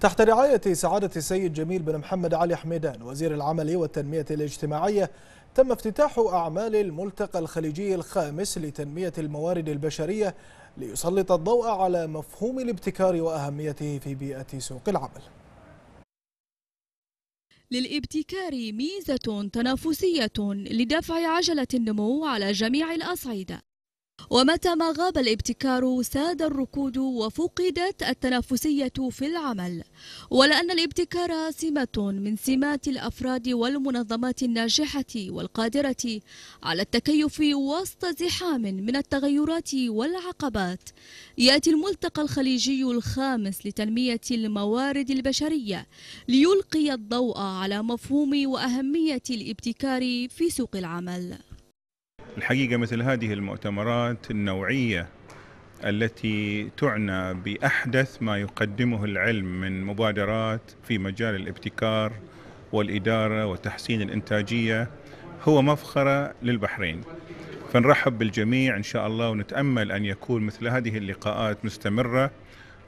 تحت رعاية سعادة السيد جميل بن محمد علي حميدان وزير العمل والتنمية الاجتماعية تم افتتاح أعمال الملتقى الخليجي الخامس لتنمية الموارد البشرية ليسلط الضوء على مفهوم الابتكار وأهميته في بيئة سوق العمل للابتكار ميزة تنافسية لدفع عجلة النمو على جميع الأصعدة ومتى ما غاب الابتكار ساد الركود وفقدت التنافسية في العمل ولأن الابتكار سمة من سمات الأفراد والمنظمات الناجحة والقادرة على التكيف وسط زحام من التغيرات والعقبات يأتي الملتقى الخليجي الخامس لتنمية الموارد البشرية ليلقي الضوء على مفهوم وأهمية الابتكار في سوق العمل الحقيقه مثل هذه المؤتمرات النوعيه التي تعنى باحدث ما يقدمه العلم من مبادرات في مجال الابتكار والاداره وتحسين الانتاجيه هو مفخره للبحرين. فنرحب بالجميع ان شاء الله ونتامل ان يكون مثل هذه اللقاءات مستمره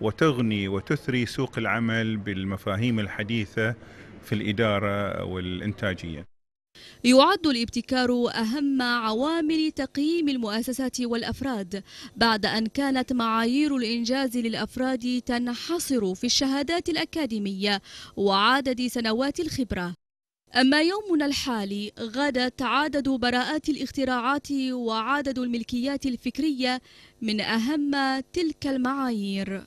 وتغني وتثري سوق العمل بالمفاهيم الحديثه في الاداره والانتاجيه. يعد الابتكار أهم عوامل تقييم المؤسسات والأفراد بعد أن كانت معايير الإنجاز للأفراد تنحصر في الشهادات الأكاديمية وعدد سنوات الخبرة أما يومنا الحالي غدت عدد براءات الاختراعات وعدد الملكيات الفكرية من أهم تلك المعايير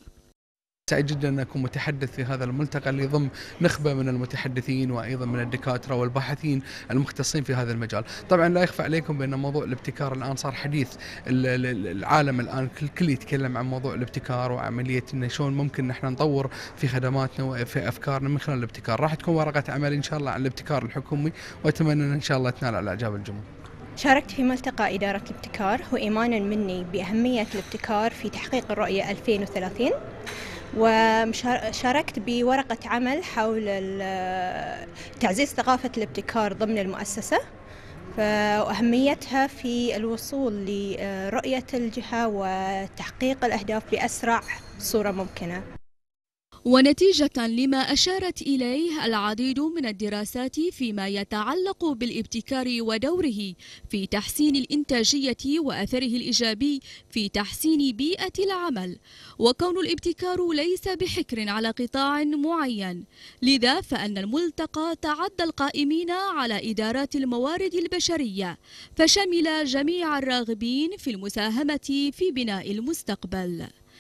سعيد جدا ان اكون متحدث في هذا الملتقى اللي يضم نخبه من المتحدثين وايضا من الدكاتره والباحثين المختصين في هذا المجال، طبعا لا يخفى عليكم بان موضوع الابتكار الان صار حديث العالم الان الكل يتكلم عن موضوع الابتكار وعمليه انه شلون ممكن نحن نطور في خدماتنا وفي افكارنا من خلال الابتكار، راح تكون ورقه عمل ان شاء الله عن الابتكار الحكومي واتمنى ان شاء الله تنال على اعجاب الجمهور. شاركت في ملتقى إدارة الابتكار وإيمانا مني بأهمية الابتكار في تحقيق الرؤية 2030 وشاركت بورقة عمل حول تعزيز ثقافة الابتكار ضمن المؤسسة وأهميتها في الوصول لرؤية الجهة وتحقيق الأهداف بأسرع صورة ممكنة ونتيجة لما أشارت إليه العديد من الدراسات فيما يتعلق بالابتكار ودوره في تحسين الإنتاجية وأثره الإيجابي في تحسين بيئة العمل وكون الابتكار ليس بحكر على قطاع معين لذا فأن الملتقى تعدى القائمين على إدارات الموارد البشرية فشمل جميع الراغبين في المساهمة في بناء المستقبل